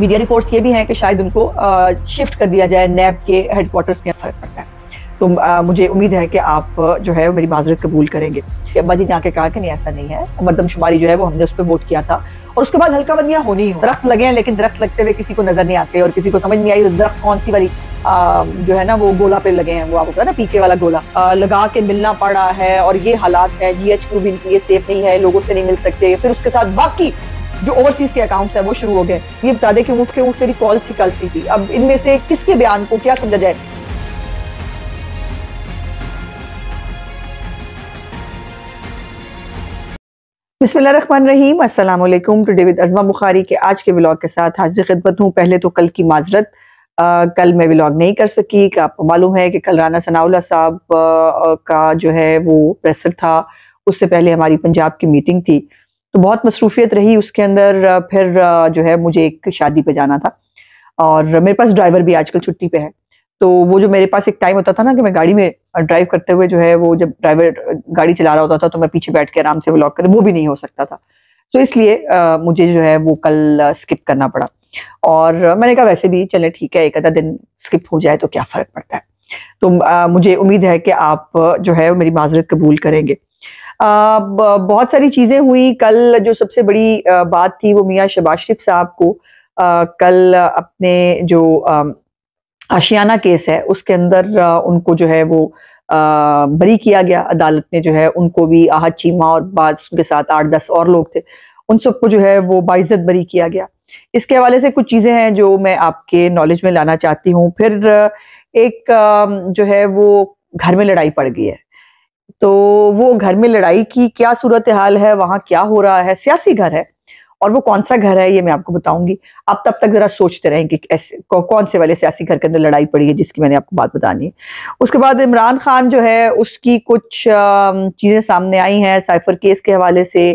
media reports ये भी हैं कि शायद उनको शिफ्ट कर दिया जाए नैब के हेडक्वार्टर्स के फर्क पड़ता है तो मुझे उम्मीद है कि आप जो है मेरी माजरत कबूल करेंगे अब्बा जी ने आके कहा कि नहीं ऐसा नहीं है मरदमशुमारी जो है वो हमने उस पर वोट किया था और उसके बाद हल्का बंदियाँ होनी हो दरख्त लगे हैं लेकिन दरख्त लगते हुए किसी को नजर नहीं आते और किसी को समझ नहीं आई तो दरख्त कौन सी वाली आ, जो है ना वो गोला पे लगे हैं वो आपको ना पीके वाला गोला आ, लगा के मिलना पड़ रहा है और ये हालात है जी एच क्यू भी ये सेफ नहीं है लोगों से नहीं मिल सकते फिर उसके साथ बाकी जो ओवरसीज के अकाउंट्स है वो शुरू हो गए ये बता दें कि मुफ्त के मुफ्त कॉल थी कल सी थी अब इनमें से किसके बयान को क्या समझा जाए बिस्मिल्लाहमान रहीम अस्सलाम वालेकुम टुडे विद अजमा बुखारी के आज के ब्लॉग के साथ हाजिर खिदमत हूँ पहले तो कल की माजरत कल मैं व्लॉग नहीं कर सकी कि आपको मालूम है कि कल राना सनाउल्ला साहब का जो है वो प्रेसर था उससे पहले हमारी पंजाब की मीटिंग थी तो बहुत मसरूफियत रही उसके अंदर फिर जो है मुझे एक शादी पे जाना था और मेरे पास ड्राइवर भी आजकल छुट्टी पे है तो वो जो मेरे पास एक टाइम होता था ना कि मैं गाड़ी में ड्राइव करते हुए जो है वो जब ड्राइवर गाड़ी चला रहा होता था तो मैं पीछे बैठ के आराम से व्लॉग कर वो भी नहीं हो सकता था तो इसलिए मुझे जो है वो कल स्किप करना पड़ा और मैंने कहा वैसे भी चले ठीक है एक आधा दिन स्किप हो जाए तो क्या फ़र्क पड़ता है तो आ, मुझे उम्मीद है कि आप जो है मेरी माजरत कबूल करेंगे बहुत सारी चीजें हुई कल जो सबसे बड़ी बात थी वो मियाँ शबाज शरीफ साहब को कल अपने जो आशियाना केस है उसके अंदर उनको जो है वो बरी किया गया अदालत ने जो है उनको भी आहत चीमा और बाद उनके साथ आठ दस और लोग थे उन सबको जो है वो बाइज्जत बरी किया गया इसके हवाले से कुछ चीज़ें हैं जो मैं आपके नॉलेज में लाना चाहती हूँ फिर एक जो है वो घर में लड़ाई पड़ गई है तो वो घर में लड़ाई की क्या सूरत हाल है वहां क्या हो रहा है सियासी घर है और वो कौन सा घर है ये मैं आपको बताऊंगी आप तब तक जरा सोचते रहें कि ऐसे कौन से वाले सियासी घर के अंदर लड़ाई पड़ी है जिसकी मैंने आपको बात बतानी है उसके बाद इमरान खान जो है उसकी कुछ चीज़ें सामने आई हैं साइफर केस के हवाले से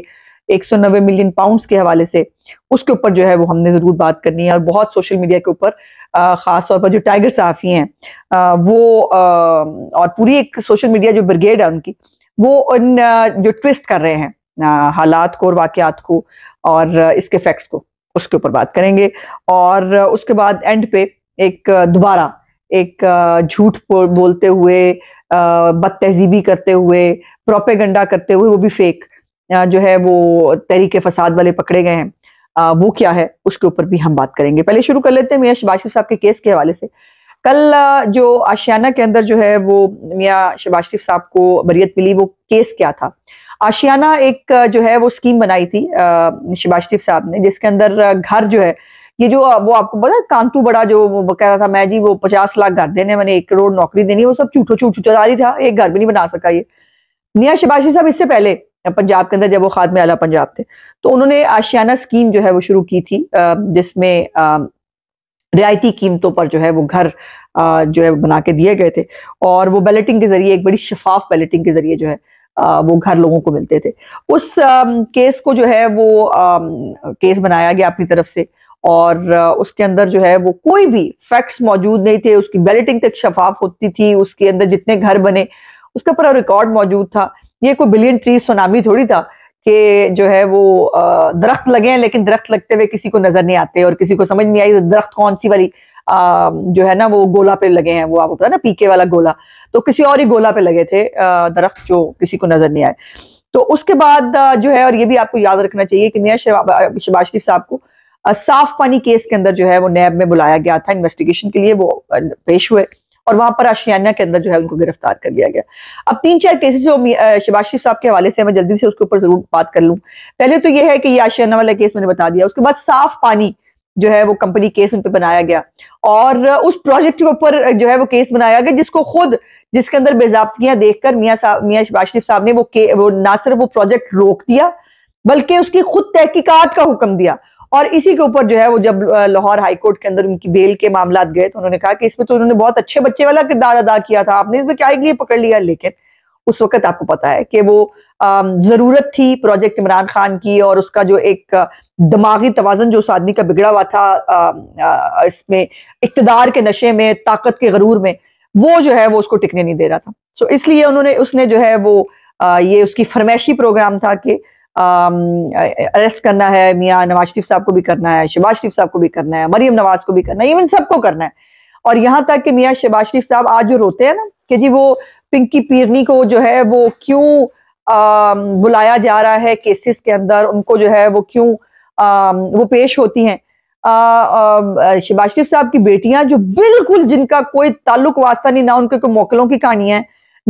एक सौ नब्बे मिलियन पाउंड्स के हवाले से उसके ऊपर जो है वो हमने जरूर बात करनी है और बहुत सोशल मीडिया के ऊपर ख़ास तौर पर जो टाइगर साफ़ी हैं वो और पूरी एक सोशल मीडिया जो ब्रिगेड है उनकी वो उन जो ट्विस्ट कर रहे हैं हालात को और वाक़ात को और इसके फैक्ट्स को उसके ऊपर बात करेंगे और उसके बाद एंड पे एक दोबारा एक झूठ बोलते हुए बद तहजीबी करते हुए प्रोपेगंडा करते हुए वो भी फेक जो है वो तहरीक फसाद वाले पकड़े गए हैं आ, वो क्या है उसके ऊपर भी हम बात करेंगे पहले शुरू कर लेते हैं मियाँ शबाशी साहब के केस के हवाले से कल जो आशियाना के अंदर जो है वो मियाँ शबाज साहब को बरीत मिली वो केस क्या था आशियाना एक जो है वो स्कीम बनाई थी अः शरीफ साहब ने जिसके अंदर घर जो है ये जो वो आपको पता कांतू बड़ा जो कह रहा था मैं जी वो पचास लाख घर देने मैंने एक करोड़ नौकरी देनी वो सब झूठो झूठ रही था एक घर भी नहीं बना सका ये मियाँ शबाशी साहब इससे पहले पंजाब के अंदर जब वो खाद में आला पंजाब थे तो उन्होंने आशियाना स्कीम जो है वो शुरू की थी जिसमें रियायती कीमतों पर जो है वो घर जो है बना के दिए गए थे और वो बैलेटिंग के जरिए एक बड़ी शफाफ बैलेटिंग के जरिए जो है वो घर लोगों को मिलते थे उस केस को जो है वो केस बनाया गया अपनी तरफ से और उसके अंदर जो है वो कोई भी फैक्ट्स मौजूद नहीं थे उसकी बैलेटिंग तक शफाफ होती थी उसके अंदर जितने घर बने उसका पूरा रिकॉर्ड मौजूद था ये कोई बिलियन ट्री सुनामी थोड़ी था कि जो है वो दरख्त लगे हैं लेकिन दरख्त लगते हुए किसी को नजर नहीं आते और किसी को समझ नहीं आई दरख्त कौन सी वाली आ, जो है ना वो गोला पे लगे हैं वो आपको पता ना पीके वाला गोला तो किसी और ही गोला पे लगे थे दरख्त जो किसी को नजर नहीं आए तो उसके बाद जो है और ये भी आपको याद रखना चाहिए कि मियाँ शबाज शरीफ साहब को साफ पानी केस के अंदर जो है वो नैब में बुलाया गया था इन्वेस्टिगेशन के लिए वो पेश हुए और वहां पर आशियाना के अंदर जो है उनको गिरफ्तार कर लिया गया अब तीन चार केसेस जो शिबाज शरीफ साहब के हवाले से मैं जल्दी से उसके ऊपर जरूर बात कर लूँ पहले तो यह है कि ये आशियाना वाला केस मैंने बता दिया उसके बाद साफ पानी जो है वो कंपनी केस उन पर बनाया गया और उस प्रोजेक्ट के ऊपर जो है वो केस बनाया गया जिसको खुद जिसके अंदर बेजाबतियां देखकर मियाँ साहब मियाँ शबाज शरीफ साहब ने वो के वो ना सिर्फ वो प्रोजेक्ट रोक दिया बल्कि उसकी खुद तहकीकात का हुक्म दिया और इसी के ऊपर जो है वो जब लाहौर हाईकोर्ट के अंदर उनकी बेल के मामला गए तो उन्होंने कहा कि इसमें तो उन्होंने बहुत अच्छे बच्चे वाला किरदार अदा किया था आपने इसमें क्या लिए पकड़ लिया लेकिन उस वक्त आपको पता है कि वो जरूरत थी प्रोजेक्ट इमरान खान की और उसका जो एक दिमागी तोजन जो उस आदमी का बिगड़ा हुआ था इसमें इकतदार के नशे में ताकत के गरूर में वो जो है वो उसको टिकने नहीं दे रहा था सो इसलिए उन्होंने उसने जो है वो ये उसकी फरमाइशी प्रोग्राम था कि अरेस्ट करना है मियाँ नवाज शरीफ साहब को भी करना है शहबाज शरीफ साहब को भी करना है मरियम नवाज को भी करना है इवन सबको करना है और यहाँ तक कि मियाँ शहबाज शरीफ साहब आज जो रोते हैं ना कि जी वो पिंकी पीरनी को जो है वो क्यों बुलाया जा रहा है केसेस के अंदर उनको जो है वो क्यों वो पेश होती हैं शहबाज शरीफ साहब की बेटियां जो बिल्कुल जिनका कोई ताल्लुक वास्ता नहीं ना उनके कोई मोकलों की कहानी है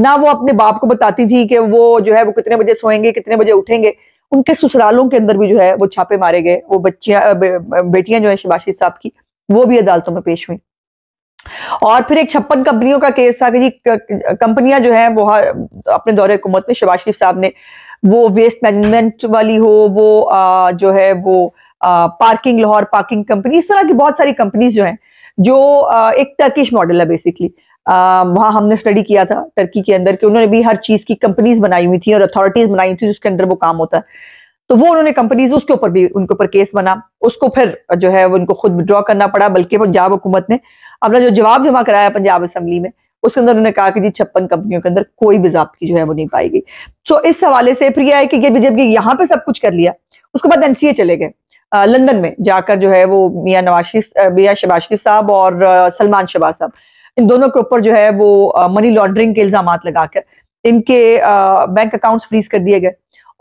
ना वो अपने बाप को बताती थी कि वो जो है वो कितने बजे सोएंगे कितने बजे उठेंगे उनके ससुरालों के अंदर भी जो है वो छापे मारे गए वो बच्चियां बेटियां जो है शबाशिद साहब की वो भी अदालतों में पेश हुई और फिर एक छप्पन कंपनियों का केस था कि जी कंपनियां जो है वो अपने दौरे हुकूमत में शबाज शरीफ साहब ने वो वेस्ट मैनेजमेंट वाली हो वो आ, जो है वो आ, पार्किंग लाहौर पार्किंग कंपनी इस तरह की बहुत सारी कंपनीज जो हैं जो आ, एक टर्किश मॉडल है बेसिकली वहां हमने स्टडी किया था टर्की के अंदर कि उन्होंने भी हर चीज की कंपनीज बनाई हुई थी और अथॉरिटीज बनाई थी जिसके अंदर वो काम होता है तो वो उन्होंने कंपनीज उसके ऊपर भी उनके ऊपर केस बना उसको फिर जो है वो उनको खुद विड्रॉ करना पड़ा बल्कि पंजाब हुकूमत ने अपना जो जवाब जमा कराया पंजाब असम्बली में उसके अंदर उन्होंने कहा कि जी छप्पन कंपनियों के अंदर कोई भी जबकि जो है वो नहीं पाई गई सो इस हवाले से फिर यह है कि ये जब ये यहाँ पे सब कुछ कर लिया उसके बाद एनसीए चले गए लंदन में जाकर जो है वो मियाँ नवाज शरीफ मियाँ शबाज शरीफ साहब और सलमान शबाज साहब इन दोनों के ऊपर जो है वो मनी लॉन्ड्रिंग के इल्जाम लगाकर इनके बैंक अकाउंट्स फ्रीज कर दिए गए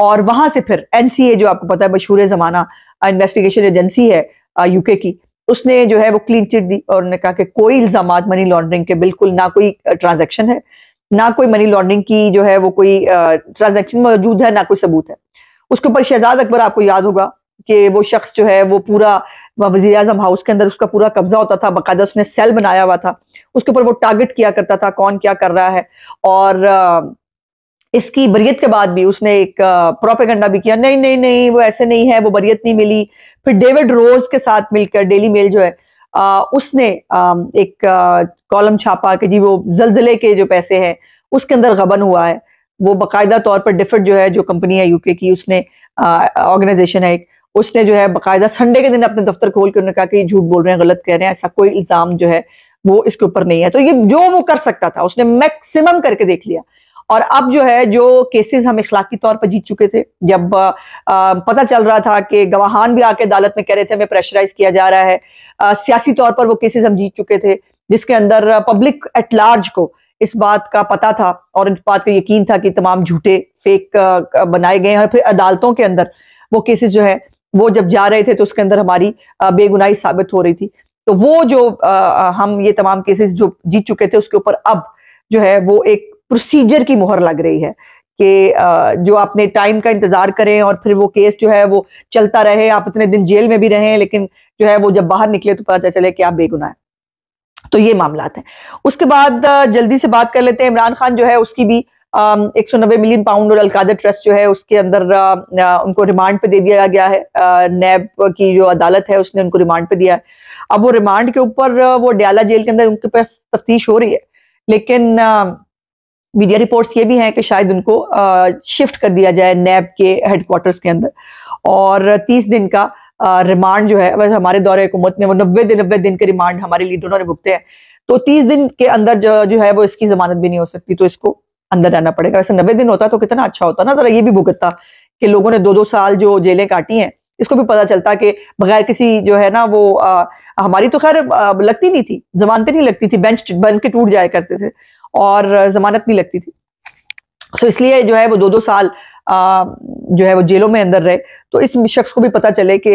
और वहां से फिर एनसीए जो आपको पता है मशहूर जमाना इन्वेस्टिगेशन एजेंसी है यूके की उसने जो है वो क्लीन चिट दी और उन्होंने कहा कि कोई इल्जाम मनी लॉन्ड्रिंग के बिल्कुल ना कोई ट्रांजेक्शन है ना कोई मनी लॉन्ड्रिंग की जो है वो कोई ट्रांजेक्शन मौजूद है ना कोई सबूत है उसके ऊपर शहजाद अकबर आपको याद होगा कि वो शख्स जो है वो पूरा वजी अजम हाउस के अंदर उसका पूरा कब्जा होता था बाकायदा उसने सेल बनाया हुआ था उसके ऊपर वो टारगेट किया करता था कौन क्या कर रहा है और इसकी बरीत के बाद भी उसने एक प्रोपेगंडा भी किया नहीं नहीं नहीं वो ऐसे नहीं है वो बरीत नहीं मिली फिर डेविड रोज के साथ मिलकर डेली मेल जो है आ, उसने आ, एक कॉलम छापा कि जी वो जलजिले के जो पैसे हैं उसके अंदर गबन हुआ है वो बाकायदा तौर पर डिफरेंट जो है जो कंपनी है यूके की उसने ऑर्गेनाइजेशन है एक उसने जो है बाकायदा संडे के दिन अपने दफ्तर खोल के उन्होंने कहा कि झूठ बोल रहे हैं गलत कह रहे हैं ऐसा कोई इल्जाम जो है वो इसके ऊपर नहीं है तो ये जो वो कर सकता था उसने मैक्सिमम करके देख लिया और अब जो है जो केसेस हम इखलाकी तौर पर जीत चुके थे जब आ, पता चल रहा था कि गवाहान भी आके अदालत में कह रहे थे हमें प्रेशराइज किया जा रहा है सियासी तौर पर वो केसेस हम जीत चुके थे जिसके अंदर पब्लिक एट लार्ज को इस बात का पता था और इस बात का यकीन था कि तमाम झूठे फेक बनाए गए हैं और फिर अदालतों के अंदर वो केसेस जो है वो जब जा रहे थे तो उसके अंदर हमारी बेगुनाही साबित हो रही थी तो वो जो आ, हम ये तमाम केसेस जो जीत चुके थे उसके ऊपर अब जो है वो एक प्रोसीजर की मोहर लग रही है कि जो आपने टाइम का इंतजार करें और फिर वो केस जो है वो चलता रहे आप इतने दिन जेल में भी रहे लेकिन जो है वो जब बाहर निकले तो पता चले कि आप बेगुनाह है तो ये मामला है उसके बाद जल्दी से बात कर लेते हैं इमरान खान जो है उसकी भी Um, एक सौ नब्बे मिलियन पाउंड और अलकायदा ट्रस्ट जो है उसके अंदर आ, uh, uh, उनको रिमांड पे दे दिया गया है uh, नैब की जो अदालत है उसने उनको रिमांड पे दिया है अब वो रिमांड के ऊपर वो डयाला जेल के अंदर उनके पास तफ्तीश हो रही है लेकिन मीडिया रिपोर्ट्स ये भी हैं कि शायद उनको आ, शिफ्ट कर दिया जाए नैब के हेडक्वार्टर्स के अंदर और तीस दिन का रिमांड जो है वैसे हमारे दौरे हुकूमत में वो नब्बे दिन नब्बे दिन के रिमांड हमारे लिए दोनों ने भुगते हैं तो तीस दिन के अंदर जो, जो है वो इसकी जमानत भी नहीं हो सकती तो इसको अंदर रहना पड़ेगा वैसे नब्बे दिन होता तो कितना अच्छा होता ना जरा ये भी भुगतता कि लोगों ने दो दो साल जो जेलें काटी हैं इसको भी पता चलता कि बगैर किसी जो है ना वो आ, हमारी तो खैर लगती नहीं थी जमानतें नहीं लगती थी बेंच बन के टूट जाया करते थे और जमानत नहीं लगती थी सो तो इसलिए जो है वो दो दो साल आ, जो है वो जेलों में अंदर रहे तो इस शख्स को भी पता चले कि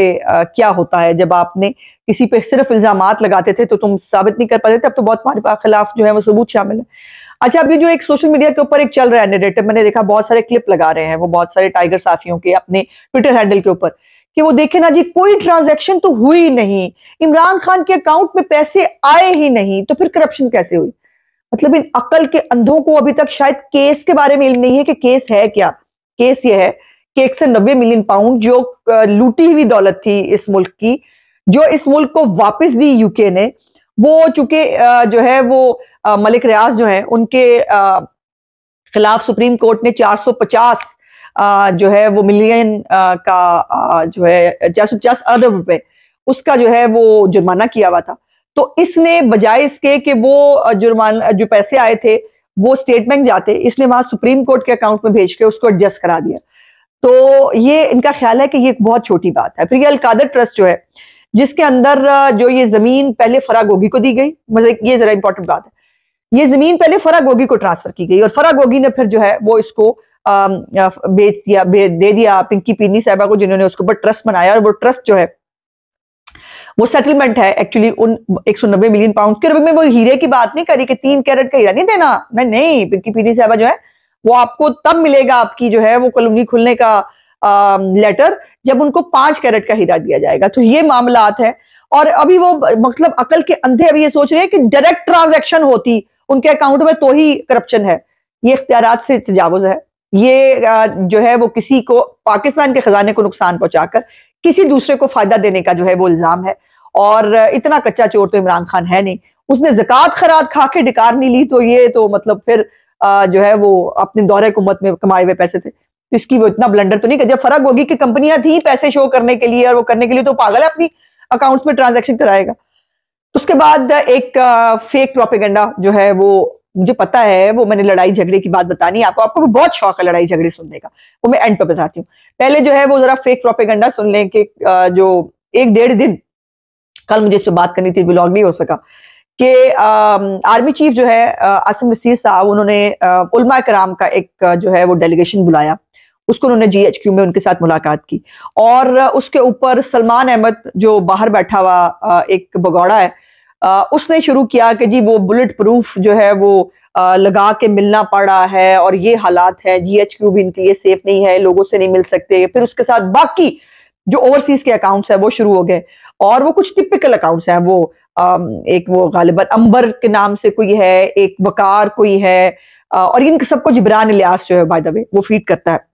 क्या होता है जब आपने किसी पे सिर्फ इल्जाम लगाते थे तो तुम साबित नहीं कर पाते थे अब तो बहुत हमारे खिलाफ जो है वो सबूत शामिल है अच्छा अभी जो एक सोशल मीडिया के ऊपर एक चल रहा है नेरेटिव मैंने देखा बहुत सारे क्लिप लगा रहे हैं वो बहुत सारे टाइगर साफियों के अपने ट्विटर हैंडल के ऊपर कि वो देखे ना जी कोई ट्रांजैक्शन तो हुई नहीं इमरान खान के अकाउंट में पैसे आए ही नहीं तो फिर करप्शन कैसे हुई मतलब इन अकल के अंधों को अभी तक शायद केस के बारे में इल्म नहीं है कि केस है क्या केस ये है कि एक मिलियन पाउंड जो लूटी हुई दौलत थी इस मुल्क की जो इस मुल्क को वापस दी यूके ने वो चूंकि जो है वो मलिक रियाज जो है उनके खिलाफ सुप्रीम कोर्ट ने 450 जो है वो मिलियन का जो है चार सौ पचास अरब रुपए उसका जो है वो जुर्माना किया हुआ था तो इसने बजाय इसके कि वो जुर्माना जो पैसे आए थे वो स्टेट बैंक जाते इसने वहां सुप्रीम कोर्ट के अकाउंट में भेज के उसको एडजस्ट करा दिया तो ये इनका ख्याल है कि ये एक बहुत छोटी बात है फिर ये अलकादर ट्रस्ट जो है जिसके अंदर जो ये जमीन पहले फरा गोगी को दी गई मतलब ये जरा इंपॉर्टेंट बात है ये जमीन पहले फरा गोगी को ट्रांसफर की गई और फरा गोगी ने फिर जो है वो इसको बेच दिया बे, दे दिया पिंकी पीनी साहबा को जिन्होंने उसके ऊपर ट्रस्ट बनाया और वो ट्रस्ट जो है वो सेटलमेंट है एक्चुअली उन 190 मिलियन पाउंड के रूप में वो हीरे की बात नहीं करी कि तीन कैरेट का हीरा नहीं देना मैं नहीं पिंकी पीनी साहबा जो है वो आपको तब मिलेगा आपकी जो है वो कॉलोनी खुलने का आ, लेटर जब उनको पांच कैरेट का हीरा दिया जाएगा तो ये मामला है और अभी वो मतलब अकल के अंधे अभी ये सोच रहे हैं कि डायरेक्ट ट्रांजेक्शन होती उनके अकाउंट में तो ही करप्शन है ये इख्तियार से तजावज है ये जो है वो किसी को पाकिस्तान के खजाने को नुकसान पहुंचाकर किसी दूसरे को फायदा देने का जो है वो इल्जाम है और इतना कच्चा चोर तो इमरान खान है नहीं उसने जक़ात खराद खा के डिकार नहीं ली तो ये तो मतलब फिर जो है वो अपने दौरे कुमत में कमाए हुए पैसे थे तो इसकी वो इतना ब्लंडर तो नहीं कर जब फर्क होगी कि कंपनियां थी पैसे शो करने के लिए और वो करने के लिए तो पागल है अपनी अकाउंट्स में ट्रांजेक्शन कराएगा उसके बाद एक फेक प्रोपेगेंडा जो है वो मुझे पता है वो मैंने लड़ाई झगड़े की बात बतानी आपको आपको भी बहुत शौक है लड़ाई झगड़े सुनने का वो मैं एंड पर बताती हूँ पहले जो है वो जरा फेक प्रोपेगेंडा सुन लें कि जो एक डेढ़ दिन कल मुझे इस पर बात करनी थी ब्लॉग नहीं हो सका कि आर्मी चीफ जो है आसिम नसीर साहब उन्होंने उलमा कराम का एक जो है वो डेलीगेशन बुलाया उसको उन्होंने जीएचक्यू में उनके साथ मुलाकात की और उसके ऊपर सलमान अहमद जो बाहर बैठा हुआ एक भगौड़ा है आ, उसने शुरू किया कि जी वो बुलेट प्रूफ जो है वो आ, लगा के मिलना पड़ा है और ये हालात है जी एच क्यू भी इनके लिए सेफ नहीं है लोगों से नहीं मिल सकते फिर उसके साथ बाकी जो ओवरसीज के अकाउंट्स है वो शुरू हो गए और वो कुछ टिपिकल अकाउंट्स हैं वो आ, एक वो गालिबा अंबर के नाम से कोई है एक वकार कोई है और इन सबको जिब्रान लिहाज जो है बाय द वे वो फीड करता है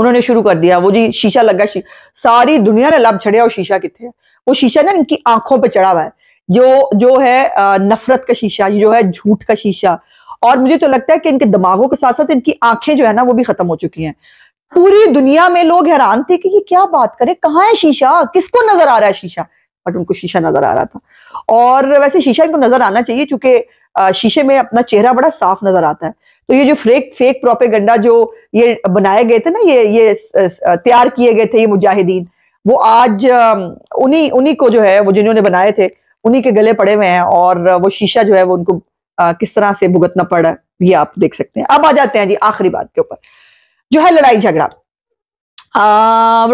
उन्होंने शुरू कर दिया वो जी शीशा लगा शी... सारी दुनिया ने लब छड़े और शीशा कितने वो शीशा ना इनकी आंखों पर चढ़ा हुआ है जो जो है नफरत का शीशा ये जो है झूठ का शीशा और मुझे तो लगता है कि इनके दिमागों के साथ साथ इनकी आंखें जो है ना वो भी खत्म हो चुकी हैं पूरी दुनिया में लोग हैरान थे कि ये क्या बात करें कहाँ है शीशा किसको नजर आ रहा है शीशा बट उनको शीशा नजर आ रहा था और वैसे शीशा इनको नजर आना चाहिए क्योंकि शीशे में अपना चेहरा बड़ा साफ नजर आता है तो ये जो फ्रेक फेक प्रोपेगंडा जो ये बनाए गए थे ना ये ये तैयार किए गए थे ये मुजाहिदीन वो आज उन्हीं उन्हीं को जो है वो जिन्होंने बनाए थे उन्हीं के गले पड़े हुए हैं और वो शीशा जो है वो उनको आ, किस तरह से भुगतना पड़ा है ये आप देख सकते हैं अब आ जाते हैं जी आखिरी बात के ऊपर जो है लड़ाई झगड़ा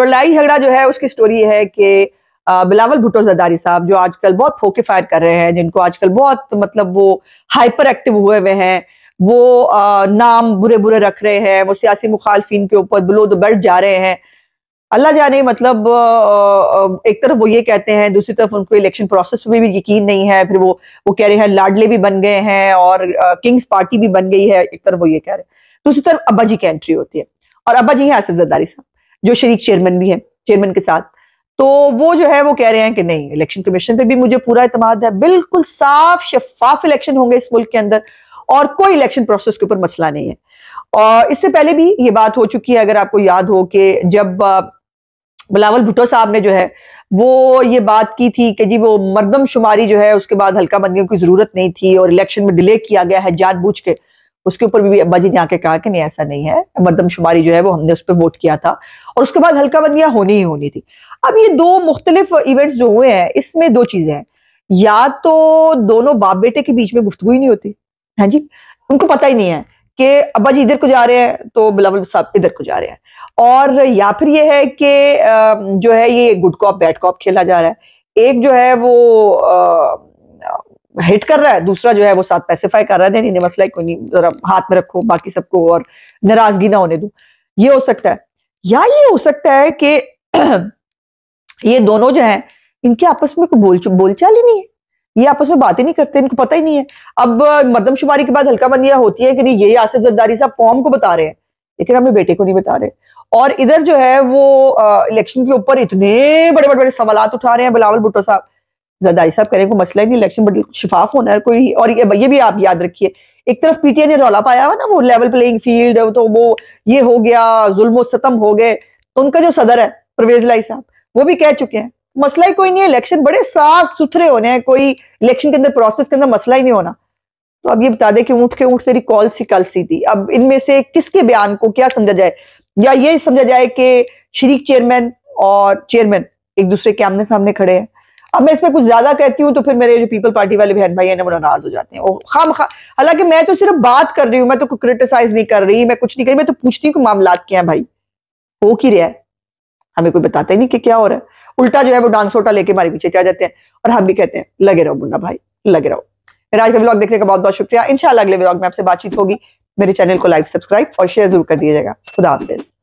लड़ाई झगड़ा जो है उसकी स्टोरी है कि बिलावल भुट्टो जदारी साहब जो आजकल बहुत फोके फायर कर रहे हैं जिनको आजकल बहुत मतलब वो हाइपर एक्टिव हुए हुए हैं वो आ, नाम बुरे बुरे रख रहे हैं वो सियासी मुखालफिन के ऊपर बिलो द बेल्ट जा रहे हैं अल्लाह जाने मतलब एक तरफ वो ये कहते हैं दूसरी तरफ उनको इलेक्शन प्रोसेस में भी यकीन नहीं है फिर वो वो कह रहे हैं लाडले भी बन गए हैं और किंग्स पार्टी भी बन गई है एक तरफ वो ये कह रहे हैं दूसरी तरफ अब्बा जी की एंट्री होती है और अब्बा जी हैं आसिफ जदारी साहब जो शरीक चेयरमैन भी है चेयरमैन के साथ तो वो जो है वो कह रहे हैं कि नहीं इलेक्शन कमीशन पे भी मुझे पूरा इतम है बिल्कुल साफ शफाफ इलेक्शन होंगे इस मुल्क के अंदर और कोई इलेक्शन प्रोसेस के ऊपर मसला नहीं है और इससे पहले भी ये बात हो चुकी है अगर आपको याद हो कि जब बिलावल भुट्टो साहब ने जो है वो ये बात की थी कि जी वो मरदम शुमारी जो है उसके बाद हल्का बंदियों की जरूरत नहीं थी और इलेक्शन में डिले किया गया है जानबूझ के उसके ऊपर भी अब्बा जी ने आके कहा कि नहीं ऐसा नहीं है मरदमशुमारी जो है वो हमने उस पर वोट किया था और उसके बाद हल्का बंदियां होनी ही होनी थी अब ये दो मुख्तलिफ इवेंट्स जो हुए हैं इसमें दो चीजें हैं या तो दोनों बाप बेटे के बीच में गुफ्तु ही नहीं होती है जी उनको पता ही नहीं है कि अब्बा जी इधर को जा रहे हैं तो बिलावल साहब इधर को जा रहे हैं और या फिर ये है कि जो है ये गुड कॉप बैड कॉप खेला जा रहा है एक जो है वो हिट कर रहा है दूसरा जो है वो साथ पैसिफाई कर रहा है नहीं मसला कोई नहीं जरा हाथ में रखो बाकी सबको और नाराजगी ना होने दो ये हो सकता है या ये हो सकता है कि ये दोनों जो है इनके आपस में कोई बोल बोलचाल ही नहीं है ये आपस में बात ही नहीं करते इनको पता ही नहीं है अब मरदमशुमारी के बाद हल्का बंदियां होती है कि नहीं ये आसिफ जरदारी साहब कौम को बता रहे हैं लेकिन हमें बेटे को नहीं बता रहे और इधर जो है वो इलेक्शन के ऊपर इतने बड़े बड़े बड़े सवाल उठा रहे हैं बिलावल भुट्टो साहब जरदारी साहब कह रहे हैं कोई मसला ही नहीं इलेक्शन बड़ी शिफाफ होना है कोई और ये, ये भी आप याद रखिए एक तरफ पीटीआई ने रौला पाया हुआ ना वो लेवल प्लेइंग फील्ड तो वो ये हो गया जुल्म सतम हो गए तो उनका जो सदर है परवेज लाई साहब वो भी कह चुके हैं मसला ही कोई नहीं है इलेक्शन बड़े साफ सुथरे होने हैं कोई इलेक्शन के अंदर प्रोसेस के अंदर मसला ही नहीं होना तो अब ये बता दें कि ऊँट के ऊँट से रिकॉल सी कल सी थी अब इनमें से किसके बयान को क्या समझा जाए या ये समझा जाए कि शरीक चेयरमैन और चेयरमैन एक दूसरे के आमने सामने खड़े हैं अब मैं इसमें कुछ ज्यादा कहती हूँ तो फिर मेरे जो पीपल पार्टी वाले बहन भाई हैं ना वो नाराज हो जाते हैं खाम खा हालांकि मैं तो सिर्फ बात कर रही हूँ मैं तो क्रिटिसाइज नहीं कर रही मैं कुछ नहीं कर रही मैं तो पूछती हूँ मामला क्या है भाई हो की रहा है हमें कोई बताता ही नहीं कि क्या हो रहा है उल्टा जो है वो डांस वोटा लेके हमारे पीछे जाते हैं और हम भी कहते हैं लगे रहो मुन्ना भाई लगे रहो मेरा आज का ब्लॉग देखने का बहुत बहुत शुक्रिया इंशाल्लाह अगले ब्लॉग में आपसे बातचीत होगी मेरे चैनल को लाइक सब्सक्राइब और शेयर जरूर कर दीजिएगा खुदा हाफिज़